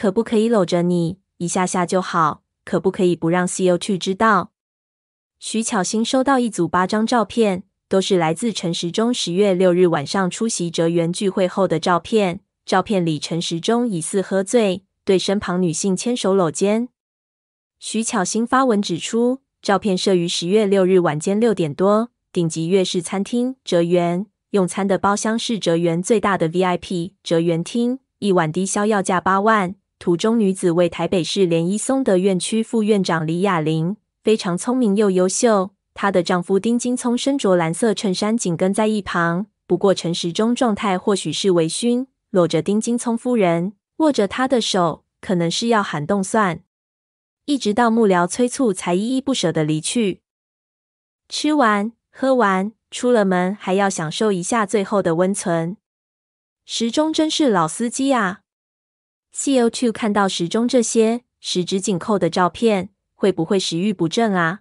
可不可以搂着你一下下就好？可不可以不让 CEO 去知道？徐巧芯收到一组八张照片，都是来自陈时中十月六日晚上出席哲元聚会后的照片。照片里陈时中疑似喝醉，对身旁女性牵手搂肩。徐巧芯发文指出，照片摄于十月六日晚间六点多，顶级粤式餐厅哲园用餐的包厢是哲园最大的 VIP 哲园厅，一碗低消要价八万。图中女子为台北市莲依松德院区副院长李雅玲，非常聪明又优秀。她的丈夫丁金聪身着蓝色衬衫紧跟在一旁，不过陈时中状态或许是微醺，搂着丁金聪夫人，握着她的手，可能是要喊动算。一直到幕僚催促，才依依不舍的离去。吃完喝完，出了门还要享受一下最后的温存。时钟真是老司机啊！c o 2看到时钟这些十指紧扣的照片，会不会食欲不振啊？